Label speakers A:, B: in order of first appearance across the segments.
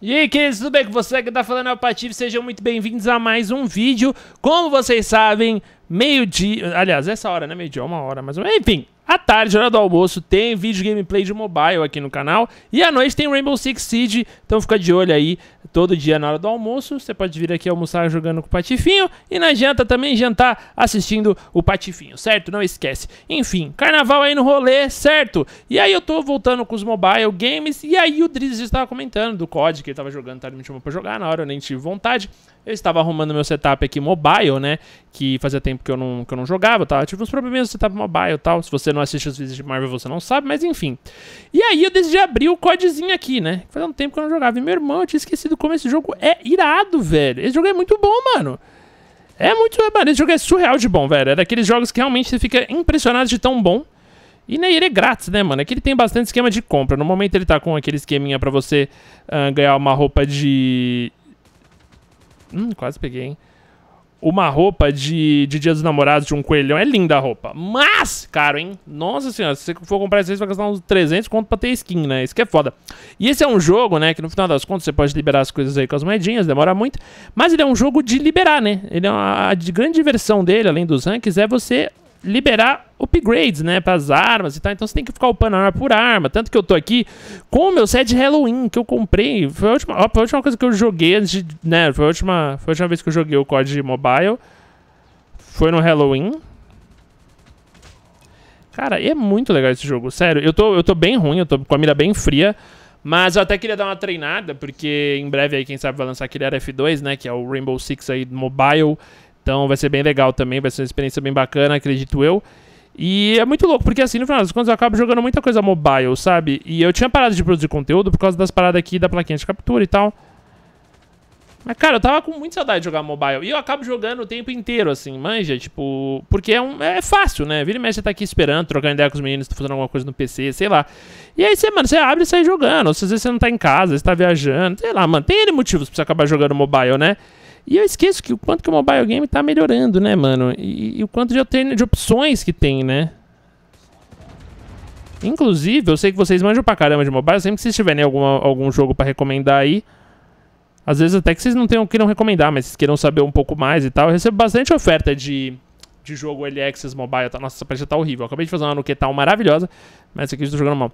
A: E aí, queridos, tudo bem com você? Aqui tá falando é o Patife, sejam muito bem-vindos a mais um vídeo. Como vocês sabem, meio-dia... Aliás, essa hora, né? Meio-dia, uma hora, mas... Enfim, à tarde, hora do almoço, tem vídeo gameplay de mobile aqui no canal. E à noite tem Rainbow Six Siege, então fica de olho aí todo dia na hora do almoço. Você pode vir aqui almoçar jogando com o Patifinho. E na janta também jantar assistindo o Patifinho, certo? Não esquece. Enfim, carnaval aí no rolê, certo? E aí eu tô voltando com os mobile games. E aí o Drizzy estava comentando do COD que ele estava jogando, tá? Ele me chamou pra jogar, na hora eu nem tive vontade. Eu estava arrumando meu setup aqui mobile, né? Que fazia tempo que eu não, que eu não jogava, tá? Eu tive uns probleminhas no setup mobile e tal. Se você não não assiste os vídeos de Marvel, você não sabe, mas enfim. E aí eu decidi abrir o codezinho aqui, né? Faz um tempo que eu não jogava. E meu irmão, eu tinha esquecido como esse jogo é irado, velho. Esse jogo é muito bom, mano. É muito. Mano, esse jogo é surreal de bom, velho. É daqueles jogos que realmente você fica impressionado de tão bom. E né, ele é grátis, né, mano? É que ele tem bastante esquema de compra. No momento ele tá com aquele esqueminha pra você uh, ganhar uma roupa de. Hum, quase peguei, hein? uma roupa de, de Dia dos Namorados de um coelhão. É linda a roupa. Mas, caro, hein? Nossa senhora, se você for comprar isso aí, você vai gastar uns 300 conto pra ter skin, né? Isso que é foda. E esse é um jogo, né? Que no final das contas você pode liberar as coisas aí com as moedinhas, demora muito. Mas ele é um jogo de liberar, né? Ele é uma, a grande diversão dele, além dos ranks, é você liberar upgrades, né, as armas e tal. Então você tem que ficar upando arma por arma. Tanto que eu tô aqui com o meu set de Halloween que eu comprei. Foi a última, ó, foi a última coisa que eu joguei antes de, né, foi a última, foi a última vez que eu joguei o COD Mobile. Foi no Halloween. Cara, é muito legal esse jogo, sério. Eu tô, eu tô bem ruim, eu tô com a mira bem fria. Mas eu até queria dar uma treinada, porque em breve aí, quem sabe, vai lançar aquele RF2, né? Que é o Rainbow Six aí mobile. Então vai ser bem legal também, vai ser uma experiência bem bacana, acredito eu. E é muito louco, porque assim, no final das contas, eu acabo jogando muita coisa mobile, sabe? E eu tinha parado de produzir conteúdo por causa das paradas aqui da plaquinha de captura e tal. Mas, cara, eu tava com muita saudade de jogar mobile. E eu acabo jogando o tempo inteiro, assim, manja, tipo... Porque é, um, é fácil, né? Vira e mexe, você tá aqui esperando, trocando ideia com os meninos, tá fazendo alguma coisa no PC, sei lá. E aí você, mano, você abre e sai jogando. Ou se às vezes você não tá em casa, você tá viajando, sei lá, mano. Tem ele motivos pra você acabar jogando mobile, né? E eu esqueço que o quanto que o mobile game tá melhorando, né, mano? E, e o quanto de, de opções que tem, né? Inclusive, eu sei que vocês manjam pra caramba de mobile. Sempre que vocês tiverem alguma, algum jogo pra recomendar aí, às vezes até que vocês não tenham, que não recomendar, mas vocês queiram saber um pouco mais e tal. Eu recebo bastante oferta de de jogo Early é Access Mobile. Tá, nossa, essa palestra tá horrível. Eu acabei de fazer uma no que tal tá maravilhosa, mas essa aqui eu estou jogando mal.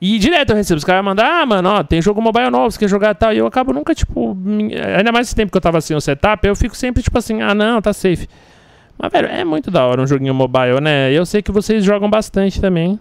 A: E direto eu recebo, os caras mandam, ah, mano, ó, tem jogo mobile novo, você quer jogar tal. E eu acabo nunca, tipo, ainda mais esse tempo que eu tava assim, o setup, eu fico sempre, tipo assim, ah, não, tá safe. Mas, velho, é muito da hora um joguinho mobile, né? Eu sei que vocês jogam bastante também.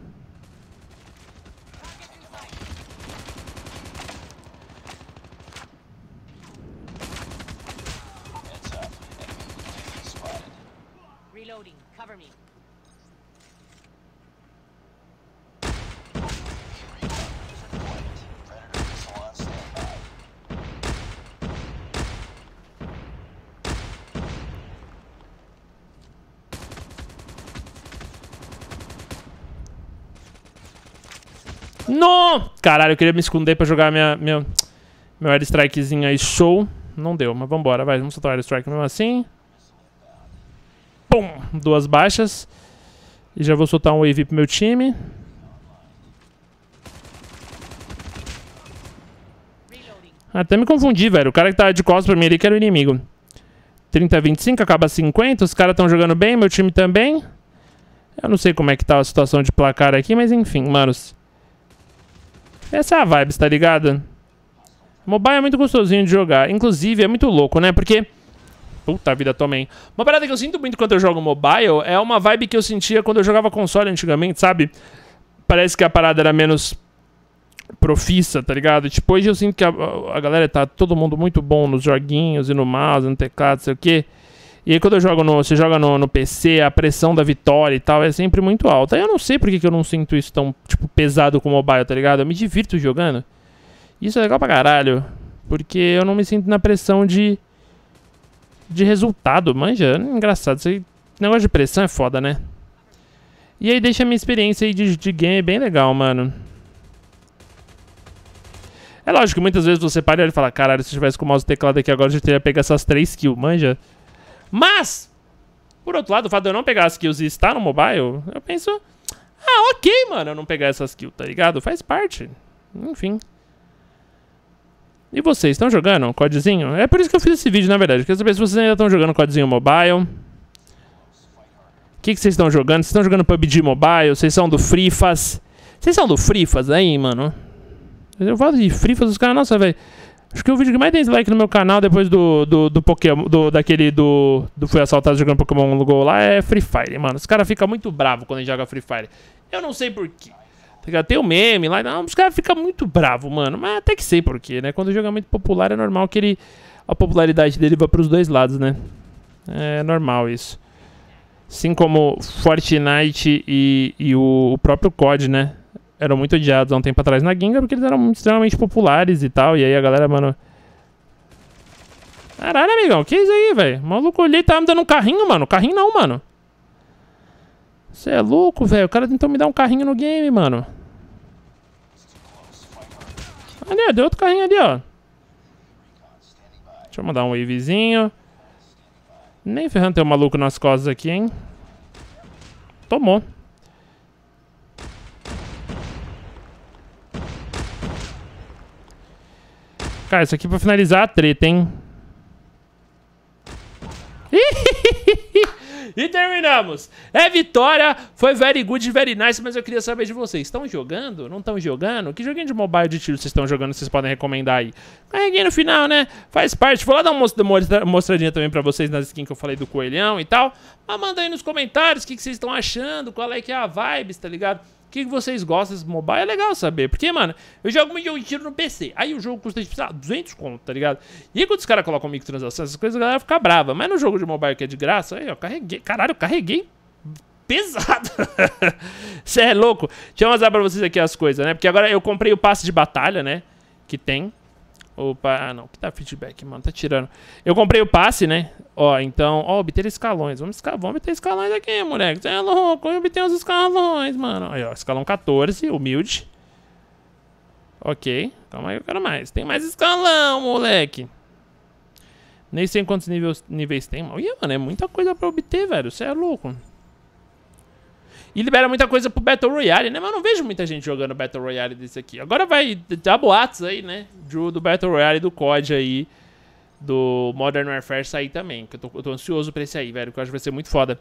A: No! Caralho, eu queria me esconder pra jogar minha, minha, meu airstrikezinho aí, show. Não deu, mas vambora, vai. Vamos soltar o airstrike strike mesmo assim. Pum! Duas baixas. E já vou soltar um wave pro meu time. Ah, até me confundi, velho. O cara que tava tá de costas pra mim ali que era o inimigo. 30 25, acaba 50. Os caras estão jogando bem, meu time também. Eu não sei como é que tá a situação de placar aqui, mas enfim, manos. Essa é a vibe, tá ligado? Mobile é muito gostosinho de jogar. Inclusive, é muito louco, né? Porque... Puta vida, também. Uma parada que eu sinto muito quando eu jogo mobile é uma vibe que eu sentia quando eu jogava console antigamente, sabe? Parece que a parada era menos profissa, tá ligado? Tipo, hoje eu sinto que a, a galera tá todo mundo muito bom nos joguinhos e no mouse, no teclado, sei o quê. E aí, quando eu jogo no, você joga no, no, PC, a pressão da vitória e tal é sempre muito alta. Eu não sei porque que eu não sinto isso tão, tipo, pesado com o mobile, tá ligado? Eu me divirto jogando. Isso é legal pra caralho. Porque eu não me sinto na pressão de. de resultado, manja. É engraçado. Esse negócio de pressão é foda, né? E aí deixa a minha experiência aí de, de game bem legal, mano. É lógico que muitas vezes você para e fala, caralho, se eu tivesse com o mouse e teclado aqui agora, eu já teria pegado essas três kills, manja. Mas, por outro lado, o fato de eu não pegar as kills e estar no mobile, eu penso... Ah, ok, mano, eu não pegar essas kills, tá ligado? Faz parte. Enfim. E vocês, estão jogando codzinho? codezinho? É por isso que eu fiz esse vídeo, na verdade. Quero saber se vocês ainda estão jogando codezinho mobile. O que, que vocês estão jogando? Vocês estão jogando PUBG Mobile? Vocês são do Frifas? Vocês são do Frifas aí, mano? Eu falo de Frifas, os caras... Nossa, velho... Acho que é o vídeo que mais tem dislike no meu canal depois do, do, do Pokémon, do, daquele do, do Fui Assaltado jogando Pokémon Go lá é Free Fire, mano. Os caras ficam muito bravos quando joga Free Fire. Eu não sei porquê. Tá tem o um meme lá, não, os caras ficam muito bravos, mano. Mas até que sei porquê, né? Quando o jogo é muito popular é normal que ele... A popularidade dele vá pros dois lados, né? É normal isso. Assim como Fortnite e, e o, o próprio COD, né? eram muito odiados há um tempo atrás na Ginga porque eles eram extremamente populares e tal. E aí a galera, mano. Caralho, amigão, que isso aí, velho? Maluco ali tava tá me dando um carrinho, mano. Carrinho não, mano. Você é louco, velho. O cara tentou me dar um carrinho no game, mano. Ali, ó, deu outro carrinho ali, ó. Deixa eu mandar um wavezinho. Nem ferrando tem um maluco nas costas aqui, hein? Tomou. Cara, isso aqui pra finalizar a treta, hein? e terminamos. É vitória, foi very good, very nice, mas eu queria saber de vocês. Estão jogando? Não estão jogando? Que joguinho de mobile de tiro vocês estão jogando? Vocês podem recomendar aí. Carreguei no final, né? Faz parte. Vou lá dar uma mostradinha também pra vocês nas skins que eu falei do coelhão e tal. Mas manda aí nos comentários o que, que vocês estão achando, qual é que é a vibe, tá ligado? O que vocês gostam desse mobile? É legal saber. Porque, mano, eu jogo um jogo de tiro no PC. Aí o jogo custa, tipo, 200 conto, tá ligado? E aí quando os caras colocam microtransação, essas coisas, a galera fica brava. Mas no jogo de mobile que é de graça, aí, ó, carreguei. Caralho, eu carreguei pesado. Você é louco. Deixa eu mostrar pra vocês aqui as coisas, né? Porque agora eu comprei o passe de batalha, né? Que tem. Opa, ah, não, que tá feedback, mano, tá tirando. Eu comprei o passe, né? Ó, então, ó, obter escalões. Vamos, vamos obter escalões aqui, moleque. Você é louco, eu obter os escalões, mano. Aí, ó, escalão 14, humilde. Ok, calma aí, eu quero mais. Tem mais escalão, moleque. Nem sei quantos níveis, níveis tem. Olha, mano, é muita coisa pra obter, velho. Você é louco. E libera muita coisa pro Battle Royale, né? Mas eu não vejo muita gente jogando Battle Royale desse aqui. Agora vai dar boatos aí, né? Do, do Battle Royale do COD aí. Do Modern Warfare sair também. Que eu tô, eu tô ansioso pra esse aí, velho. Que eu acho que vai ser muito foda.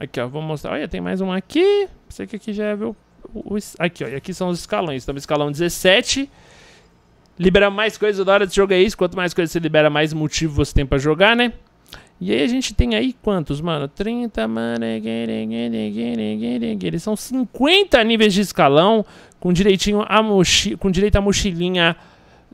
A: Aqui, ó. Vou mostrar. Olha, tem mais um aqui. Sei que aqui já é Aqui, ó. E aqui são os escalões. Estamos escalão 17. Libera mais coisas na hora de jogar isso. Quanto mais coisas você libera, mais motivo você tem pra jogar, né? E aí a gente tem aí quantos, mano? 30, mano. Eles são 50 níveis de escalão, com direitinho a mochi com direito a mochilinha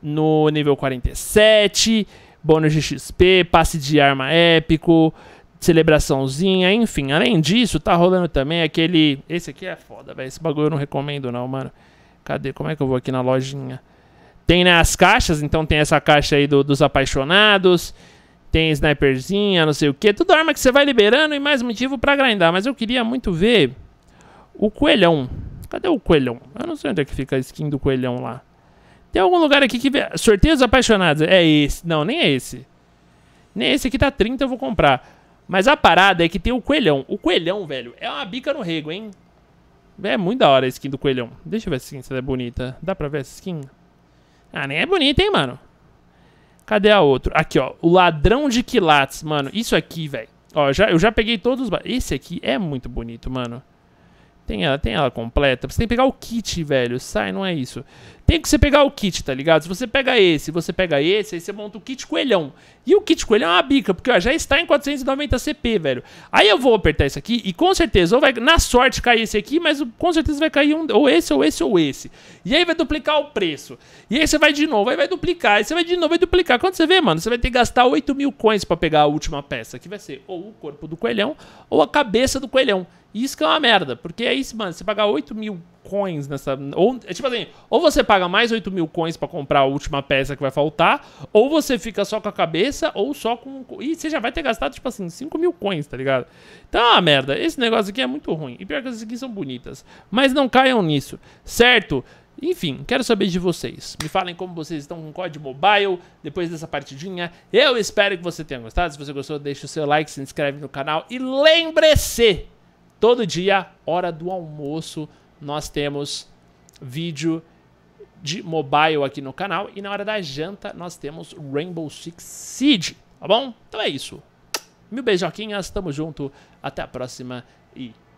A: no nível 47, bônus de XP, passe de arma épico, celebraçãozinha, enfim. Além disso, tá rolando também aquele, esse aqui é foda, velho. Esse bagulho eu não recomendo não, mano. Cadê? Como é que eu vou aqui na lojinha? Tem né, as caixas, então tem essa caixa aí do, dos apaixonados tem sniperzinha, não sei o que, tudo arma que você vai liberando e mais motivo pra grindar. Mas eu queria muito ver o coelhão. Cadê o coelhão? Eu não sei onde é que fica a skin do coelhão lá. Tem algum lugar aqui que... Sorteios apaixonados. É esse. Não, nem é esse. Nem é esse aqui tá 30, eu vou comprar. Mas a parada é que tem o coelhão. O coelhão, velho, é uma bica no rego, hein? É muito da hora a skin do coelhão. Deixa eu ver se ela é bonita. Dá pra ver essa skin? Ah, nem é bonita, hein, mano? Cadê a outra? Aqui, ó. O ladrão de quilates, mano. Isso aqui, velho. Ó, já, eu já peguei todos os... Esse aqui é muito bonito, mano. Tem ela, tem ela completa. Você tem que pegar o kit, velho. Sai, não é isso. Tem que você pegar o kit, tá ligado? Se você pega esse, você pega esse, aí você monta o kit coelhão. E o kit coelhão é uma bica, porque ó, já está em 490 CP, velho. Aí eu vou apertar isso aqui e com certeza, ou vai, na sorte, cair esse aqui, mas com certeza vai cair um, ou esse, ou esse, ou esse. E aí vai duplicar o preço. E aí você vai de novo, aí vai duplicar, aí você vai de novo, vai duplicar. Quando você vê, mano, você vai ter que gastar 8 mil coins pra pegar a última peça, que vai ser ou o corpo do coelhão, ou a cabeça do coelhão. E isso que é uma merda, porque aí, mano, você pagar 8 mil coins nessa. Ou, é tipo assim, ou você paga mais 8 mil coins para comprar a última peça que vai faltar, ou você fica só com a cabeça, ou só com. E você já vai ter gastado, tipo assim, 5 mil coins, tá ligado? Então é ah, uma merda. Esse negócio aqui é muito ruim. E pior que essas aqui são bonitas. Mas não caiam nisso, certo? Enfim, quero saber de vocês. Me falem como vocês estão com o COD Mobile depois dessa partidinha. Eu espero que você tenha gostado. Se você gostou, deixa o seu like, se inscreve no canal e lembre-se, todo dia, hora do almoço, nós temos vídeo de mobile aqui no canal. E na hora da janta, nós temos Rainbow Six Siege, tá bom? Então é isso. Mil beijoquinhas, tamo junto, até a próxima e